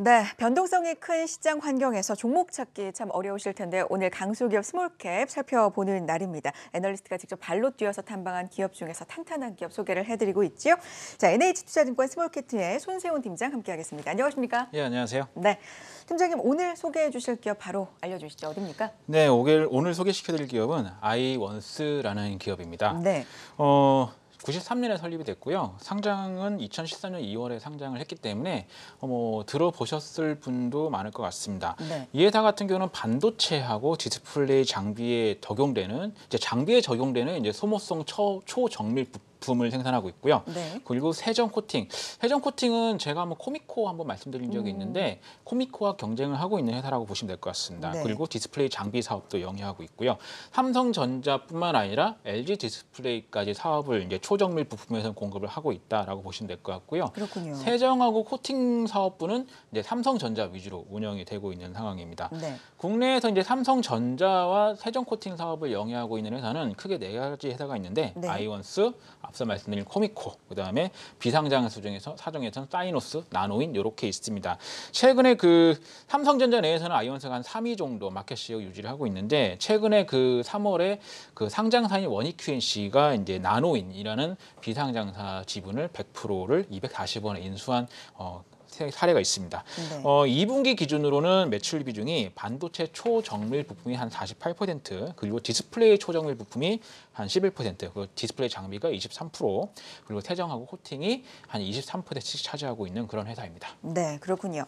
네, 변동성이 큰 시장 환경에서 종목 찾기 참 어려우실 텐데 오늘 강소기업 스몰캡 살펴보는 날입니다. 애널리스트가 직접 발로 뛰어서 탐방한 기업 중에서 탄탄한 기업 소개를 해드리고 있지요. 자, NH투자증권 스몰캐트의 손세훈 팀장 함께하겠습니다. 안녕하십니까? 예, 안녕하세요. 네, 팀장님 오늘 소개해 주실 기업 바로 알려주시죠. 어딥니까? 네, 오늘, 오늘 소개시켜드릴 기업은 아이원스라는 기업입니다. 네. 어... 93년에 설립이 됐고요. 상장은 2014년 2월에 상장을 했기 때문에 어, 뭐 들어보셨을 분도 많을 것 같습니다. 네. 이에다 같은 경우는 반도체하고 디스플레이 장비에 적용되는 이제 장비에 적용되는 이제 소모성 초, 초정밀 부품 제품을 생산하고 있고요. 네. 그리고 세정 코팅. 세정 코팅은 제가 한번 코미코 한번 말씀드린 적이 음. 있는데 코미코와 경쟁을 하고 있는 회사라고 보시면 될 것 같습니다. 네. 그리고 디스플레이 장비 사업도 영위하고 있고요. 삼성전자뿐만 아니라 LG 디스플레이까지 사업을 이제 초정밀 부품에서 공급을 하고 있다라고 보시면 될 것 같고요. 그렇군요. 세정하고 코팅 사업부는 이제 삼성전자 위주로 운영이 되고 있는 상황입니다. 네. 국내에서 이제 삼성전자와 세정 코팅 사업을 영위하고 있는 회사는 크게 네 가지 회사가 있는데 네. 아이원스, 앞서 말씀드린 코미코, 그 다음에 비상장수 중에서 사정에선 사이노스, 나노인 이렇게 있습니다. 최근에 그 삼성전자 내에서는 아이온스가 한 3위 정도 마켓시어 유지를 하고 있는데 최근에 그 3월에 그 상장사인 원익QNC가 이제 나노인이라는 비상장사 지분을 100%를 240원에 인수한 어, 사례가 있습니다. 네. 어, 2분기 기준으로는 매출 비중이 반도체 초정밀 부품이 한 48%, 그리고 디스플레이 초정밀 부품이 한 11%, 그 디스플레이 장비가 23%, 그리고 세정하고 코팅이 한 23%씩 차지하고 있는 그런 회사입니다. 네, 그렇군요.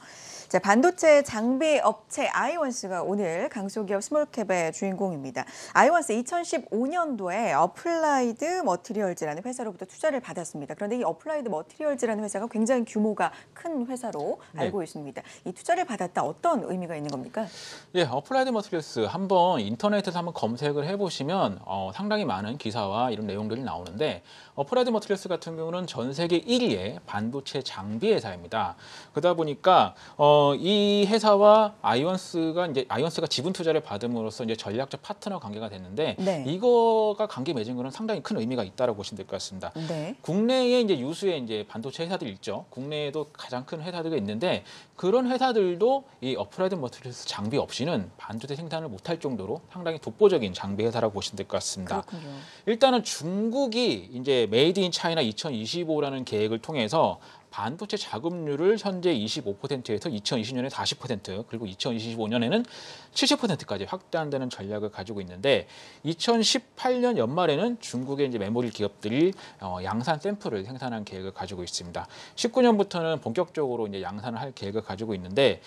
자, 반도체 장비 업체 아이원스가 오늘 강소기업 스몰캡의 주인공입니다. 아이원스 2015년도에 어플라이드 머티리얼즈라는 회사로부터 투자를 받았습니다. 그런데 이 어플라이드 머티리얼즈라는 회사가 굉장히 규모가 큰 회사로 네. 알고 네. 있습니다. 이 투자를 받았다 어떤 의미가 있는 겁니까? 예, 어플라이드 머티리스 한번 인터넷에서 한번 검색을 해보시면 어, 상당히 많은 기사와 이런 내용들이 나오는데 어플라이드 머티리스 같은 경우는 전 세계 1위의 반도체 장비 회사입니다. 그러다 보니까 어, 이 회사와 아이언스가 이제 아이언스가 지분 투자를 받음으로써 이제 전략적 파트너 관계가 됐는데 네. 이거가 관계 맺은 것은 상당히 큰 의미가 있다고 보시면 될 것 같습니다. 네. 국내에 이제 유수의 이제 반도체 회사들 있죠. 국내에도 가장 큰 하는 회사들이 있는데 그런 회사들도 이 어프라이드 머티리얼스 장비 없이는 반도체 생산을 못할 정도로 상당히 독보적인 장비 회사라고 보시면 될 것 같습니다. 그렇군요. 일단은 중국이 이제 메이드 인 차이나 2025라는 계획을 통해서 반도체 자금률을 현재 25%에서 2020년에 40% 그리고 2025년에는 70%까지 확대한다는 전략을 가지고 있는데 2018년 연말에는 중국의 이제 메모리 기업들이 어, 양산 샘플을 생산한 계획을 가지고 있습니다. 19년부터는 본격적으로 이제 양산을 할 계획을 가지고 있는데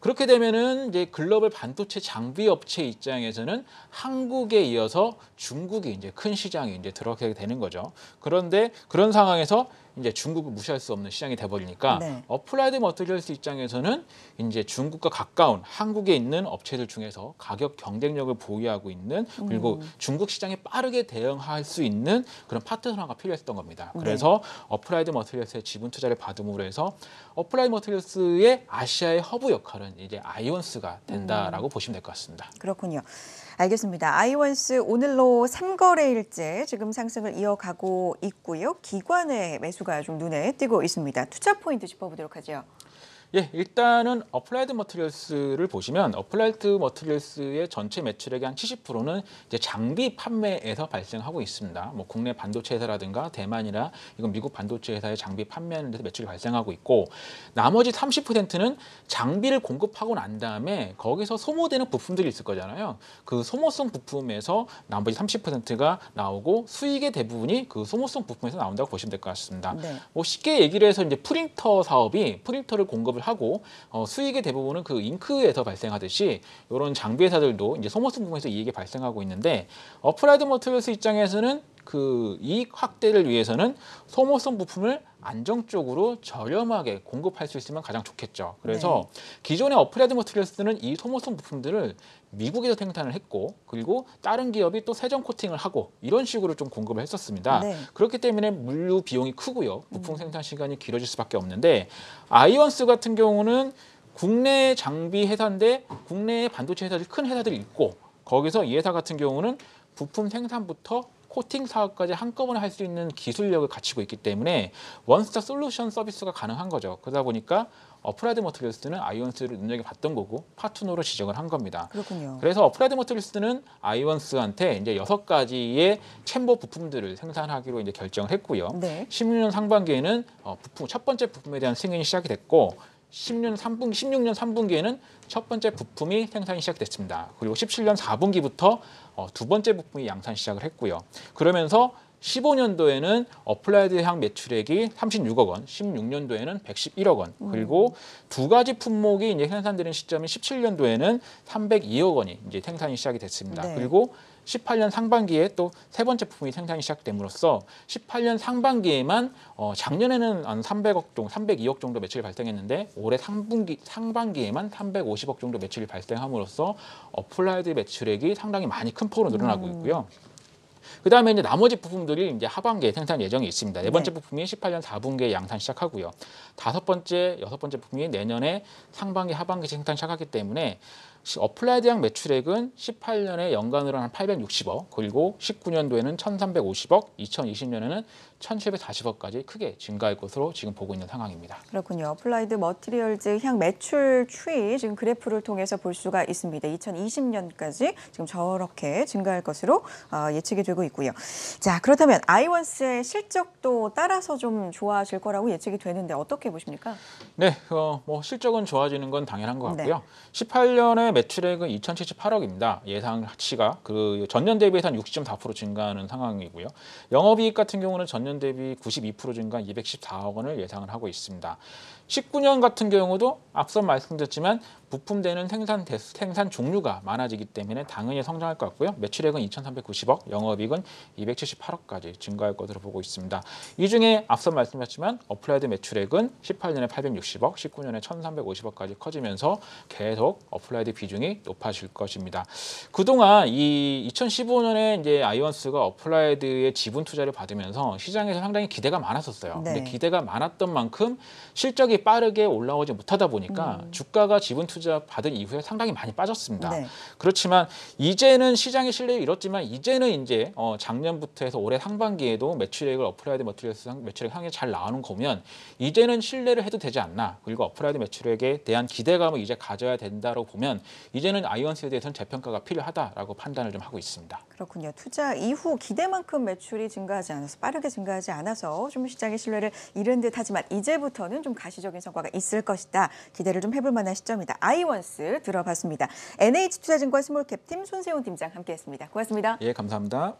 그렇게 되면은 이제 글로벌 반도체 장비 업체 입장에서는 한국에 이어서 중국이 이제 큰 시장에 이제 들어가게 되는 거죠. 그런데 그런 상황에서 이제 중국을 무시할 수 없는 시장이 돼버리니까 네. 어플라이드 머티리얼스 입장에서는 이제 중국과 가까운 한국에 있는 업체들 중에서 가격 경쟁력을 보유하고 있는 그리고 음. 중국 시장에 빠르게 대응할 수 있는 그런 파트너가 필요했던 겁니다. 네. 그래서 네. 어플라이드 머티리얼스의 지분 투자를 받음으로 해서 어플라이드 머티리얼스의 아시아의 허브 역할은 이제 아이온스가 된다라고 음. 보시면 될 것 같습니다. 그렇군요. 알겠습니다. 아이원스 오늘로 3거래일째 지금 상승을 이어가고 있고요. 기관의 매수가 좀 눈에 띄고 있습니다. 투자 포인트 짚어보도록 하죠. 예, 일단은 어플라이드 머티리얼스를 보시면 어플라이드 머티리얼스의 전체 매출액의 한 70%는 이제 장비 판매에서 발생하고 있습니다. 뭐 국내 반도체 회사라든가 대만이나 이건 미국 반도체 회사의 장비 판매하는 데서 매출이 발생하고 있고 나머지 30%는 장비를 공급하고 난 다음에 거기서 소모되는 부품들이 있을 거잖아요. 그 소모성 부품에서 나머지 30%가 나오고 수익의 대부분이 그 소모성 부품에서 나온다고 보시면 될 것 같습니다. 네. 뭐 쉽게 얘기를 해서 이제 프린터 사업이 프린터를 공급을 기업을 하고 어, 수익의 대부분은 그 잉크에서 발생하듯이 이런 장비 회사들도 이제 소모성 부분에서 이익이 발생하고 있는데 어플라이드 머티리얼스 입장에서는 그 이익 확대를 위해서는 소모성 부품을 안정적으로 저렴하게 공급할 수 있으면 가장 좋겠죠. 그래서 네. 기존의 어플레드 머트리얼스는 이 소모성 부품들을 미국에서 생산을 했고 그리고 다른 기업이 또 세정 코팅을 하고 이런 식으로 좀 공급을 했었습니다. 네. 그렇기 때문에 물류 비용이 크고요. 부품 음. 생산 시간이 길어질 수밖에 없는데 아이언스 같은 경우는 국내 장비 회사인데 국내 반도체 회사들이 큰 회사들이 있고 거기서 이 회사 같은 경우는 부품 생산부터 코팅 사업까지 한꺼번에 할 수 있는 기술력을 갖추고 있기 때문에 원스톱 솔루션 서비스가 가능한 거죠. 그러다 보니까 어프라이드 머트리얼스는 아이원스를 눈여겨봤던 거고 파트너로 지정을 한 겁니다. 그렇군요. 그래서 어프라이드 머트리얼스는 아이원스한테 이제 여섯 가지의 챔버 부품들을 생산하기로 이제 결정을 했고요. 네. 16년 상반기에는 어, 부품 첫 번째 부품에 대한 승인이 시작이 됐고 10년 3분, 기 16년 3분기에는 첫 번째 부품이 생산이 시작됐습니다. 그리고 17년 4분기부터 어, 두 번째 부품이 양산 시작을 했고요. 그러면서 15년도에는 어플라이드 향 매출액이 36억 원, 16년도에는 111억 원, 음. 그리고 두 가지 품목이 이제 생산되는 시점이 17년도에는 302억 원이 이제 생산이 시작이 됐습니다. 네. 그리고 18년 상반기에 또 세 번째 부품이 생산이 시작됨으로써 18년 상반기에만 어, 작년에는 한 300억 정도, 302억 정도 매출이 발생했는데 올해 상분기 상반기에만 350억 정도 매출이 발생함으로써 어플라이드 매출액이 상당히 많이 큰 폭으로 늘어나고 음. 있고요. 음. 그 다음에 이제 나머지 부품들이 이제 하반기에 생산 예정이 있습니다. 네 번째 네. 부품이 18년 4분기에 양산 시작하고요. 다섯 번째, 여섯 번째 부품이 내년에 상반기, 하반기 생산 시작하기 때문에 어플라이 드학 매출액은 18년에 연간으로 한 860억, 그리고 19년도에는 1,350억, 2020년에는 1,740억까지 크게 증가할 것으로 지금 보고 있는 상황입니다. 그렇군요. 어 플라이드 머티리얼즈 향 매출 추이 지금 그래프를 통해서 볼 수가 있습니다. 2020년까지 지금 저렇게 증가할 것으로 어, 예측이 되고 있고요. 자 그렇다면 아이원스의 실적도 따라서 좀 좋아질 거라고 예측이 되는데 어떻게 보십니까? 네, 어, 뭐 실적은 좋아지는 건 당연한 것 네. 같고요. 네. 18년에 매출액은 2,078억입니다. 예상치가 그 전년 대비해서 60.4% 증가하는 상황이고요. 영업이익 같은 경우는 전년 대비 92%증가 214억 원을 예상을 하고 있습니다. 19년 같은 경우도 앞서 말씀드렸지만 부품되는 생산 대수, 생산 종류가 많아지기 때문에 당연히 성장할 것 같고요. 매출액은 2,390억, 영업이익은 278억까지 증가할 것으로 보고 있습니다. 이 중에 앞서 말씀드렸지만 어플라이드 매출액은 18년에 860억, 19년에 1,350억까지 커지면서 계속 어플라이드 비중이 높아질 것입니다. 그동안 이 2015년에 이제 아이원스가 어플라이드의 지분 투자를 받으면서 시장에서 상당히 기대가 많았었어요. 네. 근데 기대가 많았던 만큼 실적이 빠르게 올라오지 못하다 보니까 음. 주가가 지분 투자 받은 이후에 상당히 많이 빠졌습니다. 네. 그렇지만 이제는 시장의 신뢰를 잃었지만 이제는 이제 어, 작년부터 해서 올해 상반기에도 매출액을 어프라이드 매출액, 매출액 향해 잘 나오는 거면 이제는 신뢰를 해도 되지 않나 그리고 어프라이드 매출액에 대한 기대감을 이제 가져야 된다고 보면 이제는 아이언스에 대해서는 재평가가 필요하다라고 판단을 좀 하고 있습니다. 그렇군요. 투자 이후 기대만큼 매출이 증가하지 않아서 빠르게 증가하지 않아서 좀 시장의 신뢰를 잃은 듯하지만 이제부터는 좀 가시적 긍정적인 성과가 있을 것이다. 기대를 좀 해볼 만한 시점이다. 아이원스 들어봤습니다. NH투자증권 스몰캡팀 손세훈 팀장 함께했습니다. 고맙습니다. 예, 감사합니다.